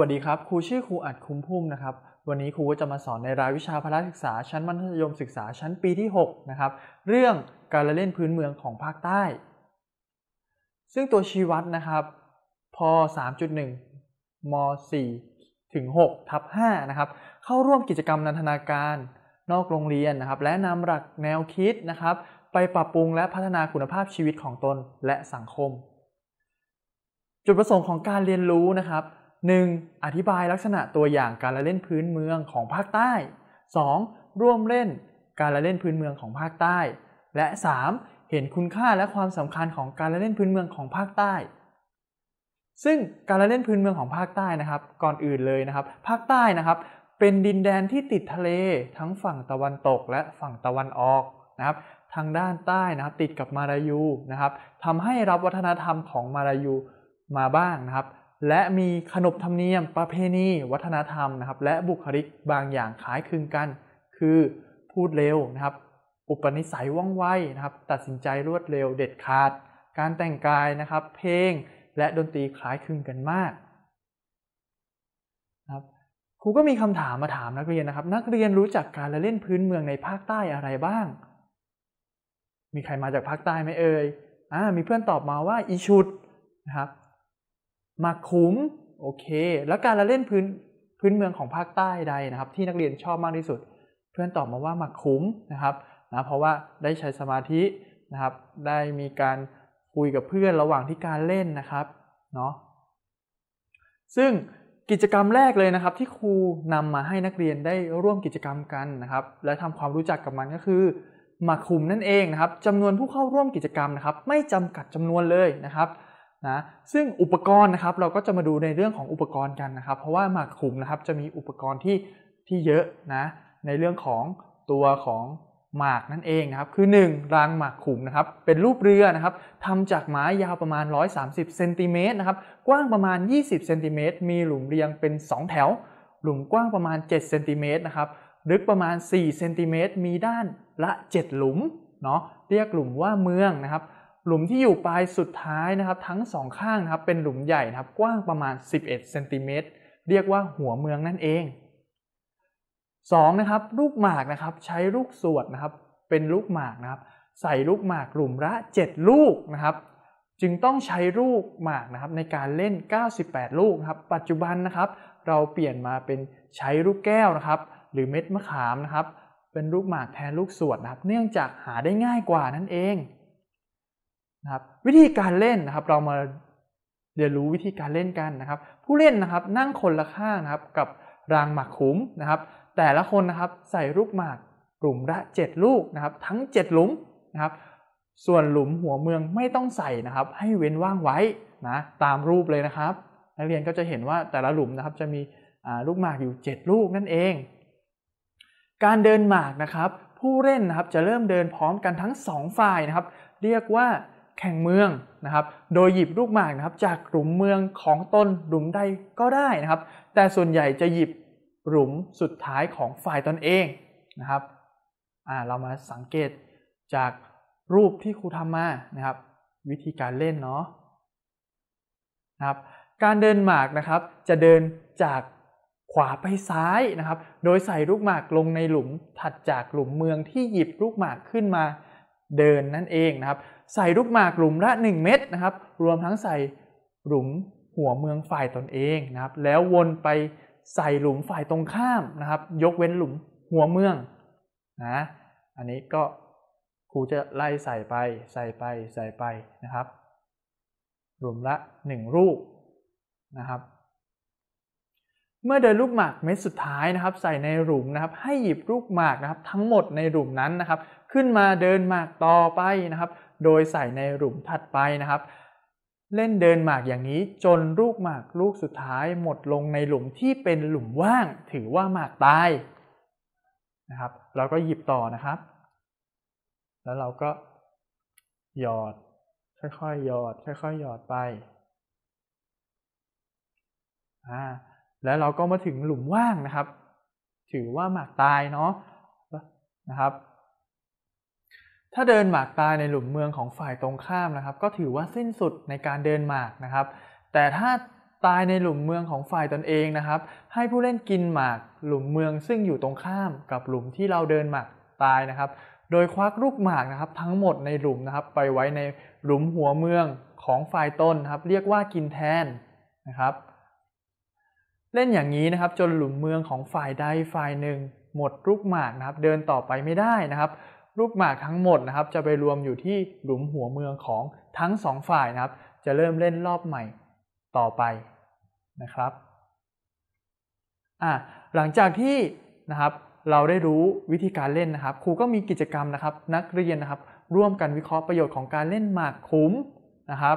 วัสดีครับ ครูชื่อครูอัดคุ้มพุ่มนะครับ วันนี้ครูจะมาสอนในรายวิชาพละศึกษาชั้นมัธยมศึกษาชั้นปีที่ 6 นะครับ เรื่องการละเล่นพื้นเมืองของภาคใต้ ซึ่งตัวชี้วัดนะครับ พ 3.1 ม4ถึง6ทับ5นะครับ เข้าร่วมกิจกรรมนันทนาการ นอกโรงเรียนนะครับ และนำหลักแนวคิดนะครับ ไปปรับปรุงและพัฒนาคุณภาพชีวิตของตนและสังคม จุดประสงค์ของการเรียนรู้นะครับ 1. อธิบายลักษณะตัวอย่างการละเล่นพื้นเมืองของภาคใต้ 2. ร่วมเล่นการละเล่นพื้นเมืองของภาคใต้ และ 3. เห็นคุณค่าและความสำคัญของการละเล่นพื้นเมืองของภาคใต้ ซึ่งการละเล่นพื้นเมืองของภาคใต้นะครับ ก่อนอื่นเลยนะครับ ภาคใต้นะครับ เป็นดินแดนที่ติดทะเลทั้งฝั่งตะวันตกและฝั่งตะวันออกนะครับ ทางด้านใต้นะครับติดกับมาลายูนะครับทำให้รับวัฒนธรรมของมาลายูมาบ้างนะครับและมีขนบธรรมเนียม ประเพณี วัฒนธรรมนะครับ และบุคลิก บางอย่างคล้ายคลึงกัน คือพูดเร็วนะครับ อุปนิสัยว่องไวนะครับ ตัดสินใจรวดเร็วเด็ดขาด การแต่งกายนะครับ เพลง และดนตรีคล้ายคลึงกันมากนะครับ ครูก็มีคำถามมาถามนักเรียนนะครับ นักเรียนรู้จักการละเล่นพื้นเมืองในภาคใต้อะไรบ้าง มีใครมาจากภาคใต้ไหมเอ่ยอ่ามีเพื่อนตอบมาว่าอีชุดนะครับมาคุ้มโอเค แล้วการละเล่นพื้นพื้นเมืองของภาคใต้ใดนะครับ ที่นักเรียนชอบมากที่สุด เพื่อนตอบมาว่ามาคุ้มนะครับนะเพราะว่าได้ใช้สมาธินะครับ ได้มีการคุยกับเพื่อนระหว่างที่การเล่นนะครับเนาะซึ่งกิจกรรมแรกเลยนะครับ ที่ครูนำมาให้นักเรียนได้ร่วมกิจกรรมกันนะครับ และทำความรู้จักกับมันก็คือมาคุมนั่นเองนะครับจำนวนผู้เข้าร่วมกิจกรรมนะครับ ไม่จำกัดจำนวนเลยนะครับนะซึ่งอุปกรณ์นะครับเราก็จะมาดูในเรื่องของอุปกรณ์กันนะครับ เพราะว่าหมากขุมนะครับ จะมีอุปกรณ์ที่ที่เยอะนะ ในเรื่องของตัวของหมากนั่นเองนะครับ คือ 1รางหมากขุมนะครับ เป็นรูปเรือนะครับทำจากไม้ยาวประมาณ 130เซนติเมตรนะครับ กว้างประมาณ20เซนติเมตรมีหลุมเรียงเป็น2แถวหลุมกว้างประมาณ7เซนติเมตรนะครับลึกประมาณ4เซนติเมตรมีด้านละ 7 หลุมเนาะเรียกหลุมว่าเมืองนะครับหลุมที่อยู่ปลายสุดท้ายนะครับ ทั้งสองข้างนะครับเป็นหลุมใหญ่นะครับกว้างประมาณ11เซนติเมตรเรียกว่าหัวเมืองนั่นเอง 2. นะครับลูกหมากนะครับใช้ลูกสวดนะครับเป็นลูกหมากนะครับใส่ลูกหมากหลุมละ7 ลูกนะครับจึงต้องใช้ลูกหมากนะครับในการเล่น 98 ลูกครับ ปัจจุบันนะครับ เราเปลี่ยนมาเป็นใช้ลูกแก้วนะครับหรือเม็ดมะขามนะครับเป็นลูกหมากแทนลูกสวดนะครับ เนื่องจากหาได้ง่ายกว่านั่นเองนะครับวิธีการเล่นนะครับเรามาเรียนรู้วิธีการเล่นกันนะครับ ผู้เล่นนะครับนั่งคนละข้างนะครับกับรางหมากขุมนะครับ แต่ละคนนะครับใส่ลูกหมากหลุมละ7ลูกนะครับ ทั้ง7หลุมนะครับ ส่วนหลุมหัวเมืองไม่ต้องใส่นะครับ ให้เว้นว่างไว้นะ ตามรูปเลยนะครับ นักเรียนก็จะเห็นว่าแต่ละหลุมนะครับจะมีลูกหมากอยู่7ลูกนั่นเอง การเดินหมากนะครับ ผู้เล่นนะครับจะเริ่มเดินพร้อมกันทั้ง2ฝ่ายนะครับ เรียกว่าแข่งเมืองนะครับ โดยหยิบลูกหมากนะครับ จากหลุมเมืองของตนหลุมใดก็ได้นะครับ แต่ส่วนใหญ่จะหยิบหลุมสุดท้ายของฝ่ายตนเองนะครับอ่าเรามาสังเกตจากรูปที่ครูทำมานะครับ วิธีการเล่นเนาะนะครับการเดินหมากนะครับ จะเดินจากขวาไปซ้ายนะครับ โดยใส่ลูกหมากลงในหลุมถัดจากหลุมเมืองที่หยิบลูกหมากขึ้นมาเดินนั่นเองนะครับใส่ลูกหมากหลุมละ1เม็ดนะครับ รวมทั้งใส่หลุมหัวเมืองฝ่ายตนเองนะครับ แล้ววนไปใส่หลุมฝ่ายตรงข้ามนะครับ ยกเว้นหลุมหัวเมืองนะ อันนี้ก็ครูจะไล่ใส่ไป ใส่ไปใส่ไปนะครับ หลุมละ1รูปนะครับเมื่อเดินลูกหมากเม็ดสุดท้ายนะครับ ใส่ในหลุมนะครับ ให้หยิบลูกหมากนะครับ ทั้งหมดในหลุมนั้นนะครับ ขึ้นมาเดินหมากต่อไปนะครับ โดยใส่ในหลุมถัดไปนะครับ เล่นเดินหมากอย่างนี้จนลูกหมากลูกสุดท้าย หมดลงในหลุมที่เป็นหลุมว่างถือว่าหมากตายนะครับเราก็หยิบต่อนะครับ แล้วเราก็หยอดค่อยๆ หยอดค่อยๆหยอดไป อ่าแล้วเราก็มาถึงหลุมว่างนะครับ ถือว่าหมากตายเนาะนะครับ ถ้าเดินหมากตายในหลุมเมืองของฝ่ายตรงข้ามนะครับ ก็ถือว่าสิ้นสุดในการเดินหมากนะครับ แต่ถ้าตายในหลุมเมืองของฝ่ายตนเองนะครับ ให้ผู้เล่นกินหมากหลุมเมืองซึ่งอยู่ตรงข้ามกับหลุมที่เราเดินหมากตายนะครับ โดยควักลูกหมากนะครับ ทั้งหมดในหลุมนะครับ ไปไว้ในหลุมหัวเมืองของฝ่ายตนนะครับ เรียกว่ากินแทนนะครับเล่นอย่างนี้นะครับจนหลุมเมืองของฝ่ายใดฝ่ายหนึ่ง หมดลูกหมากนะครับ เดินต่อไปไม่ได้นะครับลูกหมากทั้งหมดนะครับ จะไปรวมอยู่ที่หลุมหัวเมืองของทั้ง2ฝ่ายนะครับจะเริ่มเล่นรอบใหม่ต่อไปนะครับอ่าหลังจากที่นะครับเราได้รู้วิธีการเล่นนะครับครูก็มีกิจกรรมนะครับนักเรียนนะครับ ร่วมกันวิเคราะห์ประโยชน์ของการเล่นหมากคุ้มนะครับ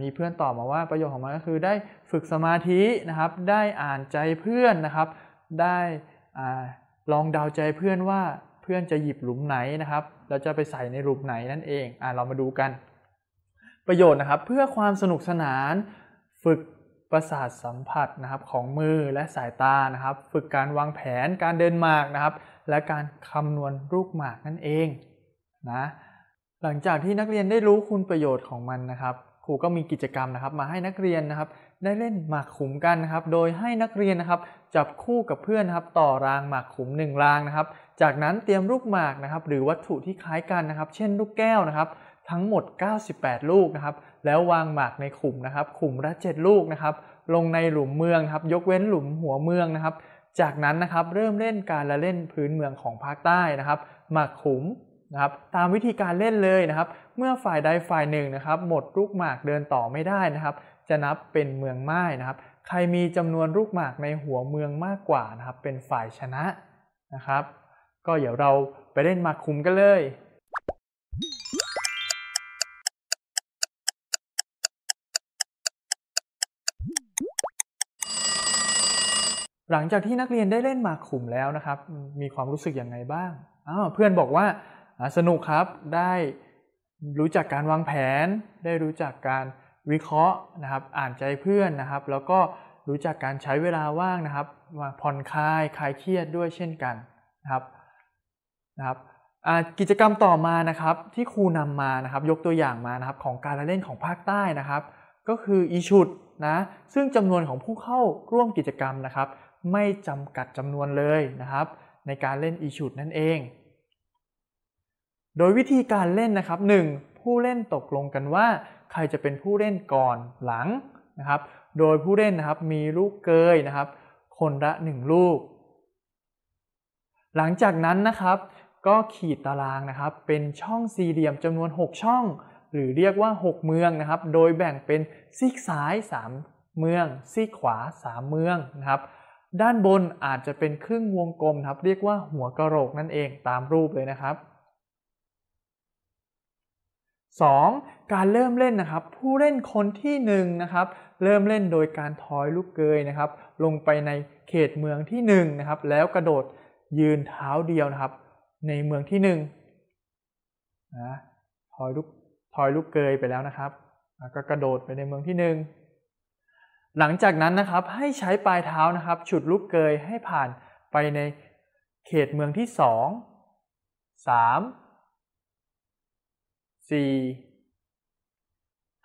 มีเพื่อนตอบมาว่าประโยชน์ของมันก็คือได้ฝึกสมาธินะครับ ได้อ่านใจเพื่อนนะครับ ได้อลองเดาใจเพื่อนว่าเพื่อนจะหยิบหลุมไหนนะครับเราจะไปใส่ในหลุมไหนนั่นเองอ่าเรามาดูกัน ประโยชน์นะครับเพื่อความสนุกสนาน ฝึกประสาทสัมผัสนะครับ ของมือและสายตานะครับ ฝึกการวางแผนการเดินหมากนะครับ และการคำนวณลูกหมากนั่นเองนะหลังจากที่นักเรียนได้รู้คุณประโยชน์ของมันนะครับรูก็มีกิจกรรมนะครับมาให้นักเรียนนะครับ ได้เล่นหมากขุมกันนะครับโดยให้นักเรียนนะครับจับคู่กับเพื่อนนะครับต่อรางหมากขุม1 รางนะครับจากนั้นเตรียมลูกหมากนะครับหรือวัตถุที่คล้ายกันนะครับ เช่นลูกแก้วนะครับทั้งหมด 98 ลูกนะครับแล้ววางหมากในขุมนะครับ ขุมละ7ลูกนะครับ ลงในหลุมเมืองครับยกเว้นหลุมหัวเมืองนะครับจากนั้นนะครับเริ่มเล่นการละเล่นพื้นเมืองของภาคใต้นะครับหมากขุมนะครับตามวิธีการเล่นเลยนะครับ เมื่อฝ่ายใดฝ่ายหนึ่งนะครับ หมดลูกหมากเดินต่อไม่ได้นะครับ จะนับเป็นเมืองไม้นะครับ ใครมีจำนวนลูกหมากในหัวเมืองมากกว่านะครับ เป็นฝ่ายชนะนะครับ ก็เดี๋ยวเราไปเล่นหมากคุมกันเลย หลังจากที่นักเรียนได้เล่นหมากขุมแล้วนะครับ มีความรู้สึกอย่างไงบ้างอ้าวเพื่อนบอกว่าสนุกครับได้รู้จักการวางแผน ได้รู้จักการวิเคราะห์นะครับอ่านใจเพื่อนนะครับ แล้วก็รู้จักการใช้เวลาว่างนะครับมาผ่อนคลายคลายเครียดด้วยเช่นกันนะครับนะครับกิจกรรมต่อมานะครับที่ครูนำมานะครับยกตัวอย่างมานะครับของการเล่นของภาคใต้นะครับ ก็คืออีชุดนะซึ่งจำนวนของผู้เข้าร่วมกิจกรรมนะครับไม่จำกัดจำนวนเลยนะครับในการเล่นอีชุดนั่นเองโดยวิธีการเล่นนะครับ 1. ผู้เล่นตกลงกันว่าใครจะเป็นผู้เล่นก่อนหลังนะครับ โดยผู้เล่นนะครับมีลูกเกยนะครับ คนละ 1 ลูกหลังจากนั้นนะครับ ก็ขีดตารางนะครับ เป็นช่องสี่เหลี่ยมจำนวน 6 ช่อง หรือเรียกว่า6เมืองนะครับ โดยแบ่งเป็นซีกซ้าย3เมืองซีกขวา3เมืองนะครับ ด้านบนอาจจะเป็นครึ่งวงกลมครับ เรียกว่าหัวกระโหลก นั่นเองตามรูปเลยนะครับ 2. การเริ่มเล่นนะครับ ผู้เล่นคนที่1นะครับเริ่มเล่นโดยการทอยลูกเกยนะครับ ลงไปในเขตเมืองที่1นะครับแล้วกระโดดยืนเท้าเดียวนะครับ ในเมืองที่1นะทอยลูกทอยลูกเกยไปแล้วนะครับก็กระโดดไปในเมืองที่ 1 หลังจากนั้นนะครับให้ใช้ปลายเท้านะครับ ฉุดลูกเกยให้ผ่านไปในเขตเมืองที่2 3สี่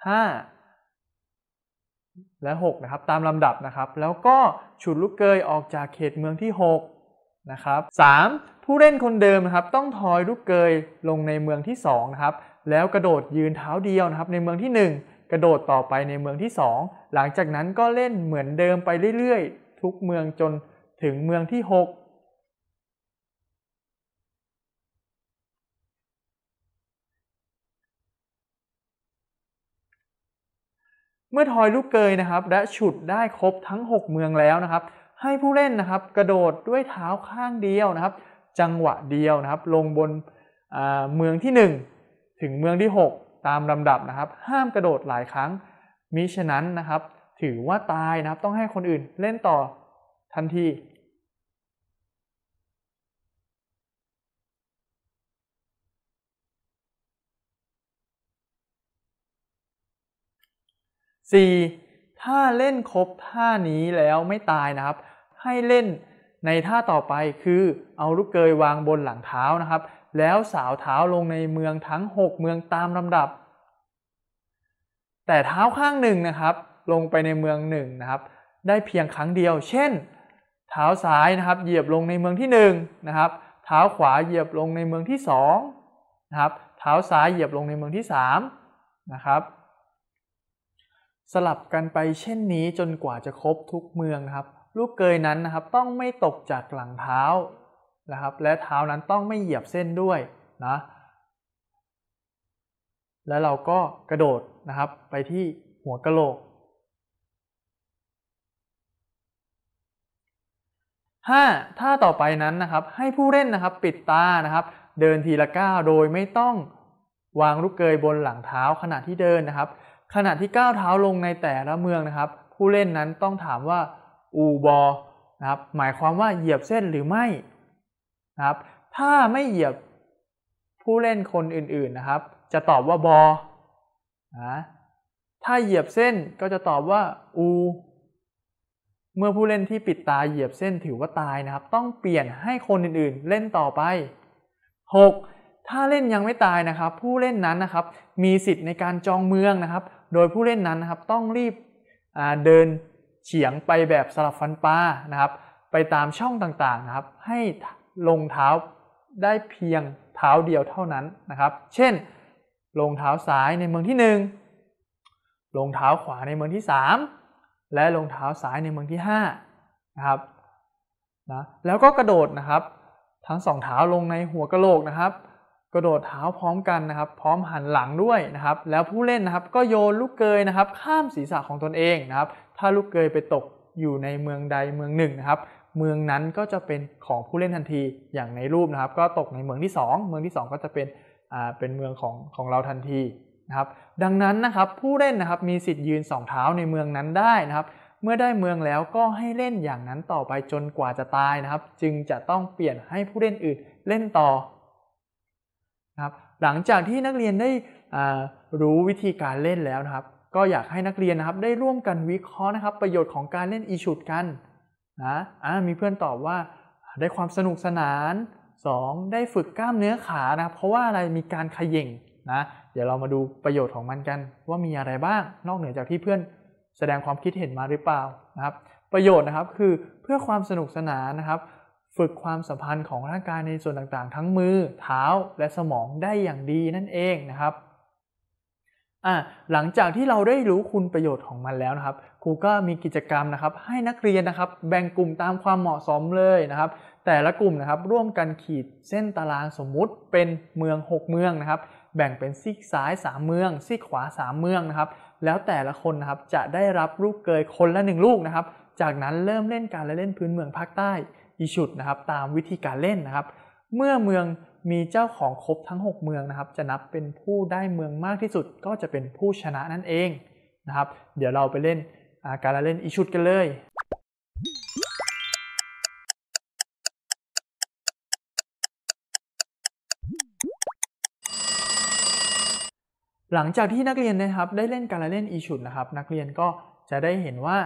ห้าและ6นะครับตามลำดับนะครับ แล้วก็ฉุดลูกเกยออกจากเขตเมืองที่6นะครับ 3. ผู้เล่นคนเดิมนะครับต้องทอยลูกเกยลงในเมืองที่2นะครับแล้วกระโดดยืนเท้าเดียวนะครับในเมืองที่ 1 กระโดดต่อไปในเมืองที่ 2 หลังจากนั้นก็เล่นเหมือนเดิมไปเรื่อยๆ ทุกเมืองจนถึงเมืองที่ 6เมื่อทอยลูกเกยนะครับและฉุดได้ครบทั้ง 6 เมืองแล้วนะครับ ให้ผู้เล่นนะครับกระโดดด้วยเท้าข้างเดียวนะครับ จังหวะเดียวนะครับลงบนเมืองที่ 1 ถึงเมืองที่ 6 ตามลำดับนะครับ ห้ามกระโดดหลายครั้งมิฉะนั้นนะครับ ถือว่าตายนะครับต้องให้คนอื่นเล่นต่อทันที 4. ถ้าเล่นครบท่านี้แล้วไม่ตายนะครับ ให้เล่นในท่าต่อไป คือ เอาลูกเกยวางบนหลังเท้านะครับ แล้วสาวเท้าลงในเมืองทั้ง6เมืองตามลำดับ แต่เท้าข้างหนึ่งนะครับ ลงไปในเมืองหนึ่งนะครับ ได้เพียงครั้งเดียว เช่น เท้าซ้ายนะครับ เหยียบลงในเมืองที่1นะครับ เท้าขวาเหยียบลงในเมืองที่2นะครับ เท้าซ้ายเหยียบลงในเมืองที่3นะครับสลับกันไปเช่นนี้จนกว่าจะครบทุกเมืองนะครับ ลูกเกยนั้นนะครับ ต้องไม่ตกจากหลังเท้านะครับ และเท้านั้นต้องไม่เหยียบเส้นด้วยนะ แล้วเราก็กระโดดนะครับ ไปที่หัวกะโหลก 5. ท่าต่อไปนั้นนะครับ ให้ผู้เล่นนะครับ ปิดตานะครับ เดินทีละก้าวโดยไม่ต้องวางลูกเกยบนหลังเท้าขณะที่เดินนะครับขณะที่ก้าวเท้าลงในแต่ละเมืองนะครับ ผู้เล่นนั้นต้องถามว่าอูบอนะครับ หมายความว่าเหยียบเส้นหรือไม่นะครับ ถ้าไม่เหยียบผู้เล่นคนอื่นๆนะครับ จะตอบว่าบอนะถ้าเหยียบเส้นก็จะตอบว่าอูเมื่อผู้เล่นที่ปิดตาเหยียบเส้นถือว่าตายนะครับ ต้องเปลี่ยนให้คนอื่นๆ เล่นต่อไป 6. ถ้าเล่นยังไม่ตายนะครับ ผู้เล่นนั้นนะครับ มีสิทธิ์ในการจองเมืองนะครับโดยผู้เล่นนั้นนะครับต้องรีบเดินเฉียงไปแบบสลับฟันปลานะครับ ไปตามช่องต่างๆนะครับ ให้ลงเท้าได้เพียงเท้าเดียวเท่านั้นนะครับ เช่นลงเท้าซ้ายในเมืองที่ 1 ลงเท้าขวาในเมืองที่ 3 และลงเท้าซ้ายในเมืองที่ 5 นะครับนะแล้วก็กระโดดนะครับ ทั้งสองเท้าลงในหัวกระโหลกนะครับกระโดด เท้าพร้อมกันนะครับ พร้อมหันหลังด้วย นะครับ แล้วผู้เล่นนะครับก็โยนลูกเกยนะครับ ข้ามศีรษะของตนเองนะครับ ถ้าลูกเกยไปตกอยู่ในเมืองใดเมืองหนึ่งนะครับเมืองนั้นก็จะเป็นของผู้เล่นทันทีอย่างในรูปนะครับ ก็ตกในเมืองที่ 2 เมืองที่ 2 ก็จะเป็นอ่าเป็นเมืองของของเราทันทีนะครับดังนั้นนะครับผู้เล่นนะครับมีสิทธิ์ยืน 2 เท้าในเมืองนั้นได้นะครับ เมื่อได้เมืองแล้วก็ให้เล่นอย่างนั้นต่อไปจนกว่าจะตายนะครับ จึงจะต้องเปลี่ยนให้ผู้เล่นอื่นเล่นต่อครับหลังจากที่นักเรียนได้รู้วิธีการเล่นแล้วนะครับ ก็อยากให้นักเรียนนะครับได้ร่วมกันวิเคราะห์นะครับ ประโยชน์ของการเล่นอีชุดกันนะามีเพื่อนตอบว่าได้ความสนุกสนาน 2. ได้ฝึกกล้ามเนื้อขานะครับ เพราะว่าอะไร มีการขย่งนะ เดี๋ยวเรามาดูประโยชน์ของมันกันว่ามีอะไรบ้าง นอกเหนือจากที่เพื่อนแสดงความคิดเห็นมาหรือเปล่านะครับ ประโยชน์นะครับคือเพื่อความสนุกสนานนะครับฝึกความสัมพันธ์ของร่างกายในส่วนต่างๆ ทั้งมือ เท้าและสมองได้อย่างดีนั่นเองนะครับ หลังจากที่เราได้รู้คุณประโยชน์ของมันแล้วนะครับ ครูก็มีกิจกรรมนะครับให้นักเรียนนะครับ แบ่งกลุ่มตามความเหมาะสมเลยนะครับ แต่ละกลุ่มนะครับร่วมกันขีดเส้นตารางสมมุติเป็นเมือง 6 เมืองนะครับ แบ่งเป็นซีกซ้าย 3 เมืองซีกขวา 3 เมืองนะครับแล้วแต่ละคนนะครับจะได้รับลูกเกยคนละ 1 ลูกนะครับ จากนั้นเริ่มเล่นการละเล่นพื้นเมืองภาคใต้อีชุดนะครับตามวิธีการเล่นนะครับ เมื่อเมืองมีเจ้าของครบทั้ง6เมืองนะครับ จะนับเป็นผู้ได้เมืองมากที่สุดก็จะเป็นผู้ชนะนั่นเองนะครับ เดี๋ยวเราไปเล่นการละเล่นอีชุดกันเลย หลังจากที่นักเรียนนะครับ ได้เล่นการละเล่นอีชุดนะครับ นักเรียนก็จะได้เห็นว่า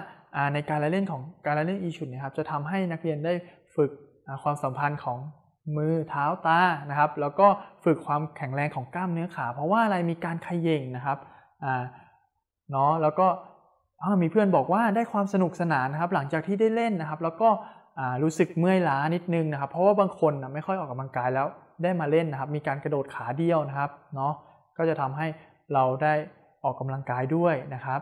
ในการละเล่นของการละเล่นอีชุดนะครับ จะทำให้นักเรียนได้ฝึกความสัมพันธ์ของมือเท้าตานะครับ แล้วก็ฝึกความแข็งแรงของกล้ามเนื้อขาเพราะว่าอะไรมีการขยิงนะครับอ่าเนาะแล้วก็มีเพื่อนบอกว่าได้ความสนุกสนานนะครับหลังจากที่ได้เล่นนะครับ แล้วก็รู้สึกเมื่อยล้านิดนึงนะครับ เพราะว่าบางคนนะไม่ค่อยออกกำลังกายแล้วได้มาเล่นนะครับมีการกระโดดขาเดียวนะครับเนาะก็จะทำให้เราได้ออกกำลังกายด้วยนะครับ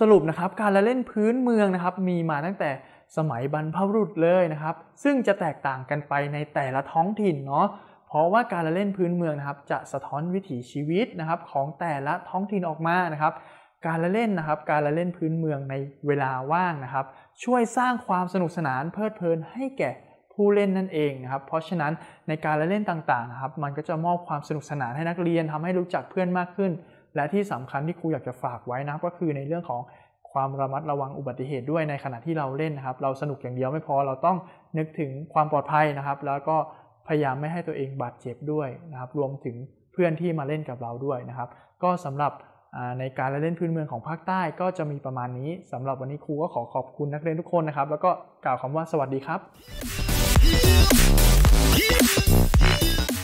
สรุปนะครับการละเล่นพื้นเมืองนะครับมีมาตั้งแต่สมัยบรรพบุรุษเลยนะครับ ซึ่งจะแตกต่างกันไปในแต่ละท้องถิ่นเนาะ เพราะว่าการละเล่นพื้นเมืองนะครับ จะสะท้อนวิถีชีวิตนะครับของแต่ละท้องถิ่นออกมานะครับ การละเล่นนะครับ การละเล่นพื้นเมืองในเวลาว่างนะครับ ช่วยสร้างความสนุกสนานเพลิดเพลินให้แก่ผู้เล่นนั่นเองนะครับ เพราะฉะนั้น ในการละเล่นต่างๆนะครับ มันก็จะมอบความสนุกสนานให้นักเรียนทำให้รู้จักเพื่อนมากขึ้น และที่สำคัญที่ครูอยากจะฝากไว้นะ ก็คือในเรื่องของความระมัดระวังอุบัติเหตุด้วยในขณะที่เราเล่นนะครับเราสนุกอย่างเดียวไม่พอเราต้องนึกถึงความปลอดภัยนะครับแล้วก็พยายามไม่ให้ตัวเองบาดเจ็บด้วยนะครับรวมถึงเพื่อนที่มาเล่นกับเราด้วยนะครับ ก็สำหรับในการลเล่นพื้นเมืองของภาคใต้ก็จะมีประมาณนี้ สำหรับวันนี้ครูก็ขอขอบคุณนักเรียนทุกคนนะครับ แล้วก็กล่าวคำว่าสวัสดีครับ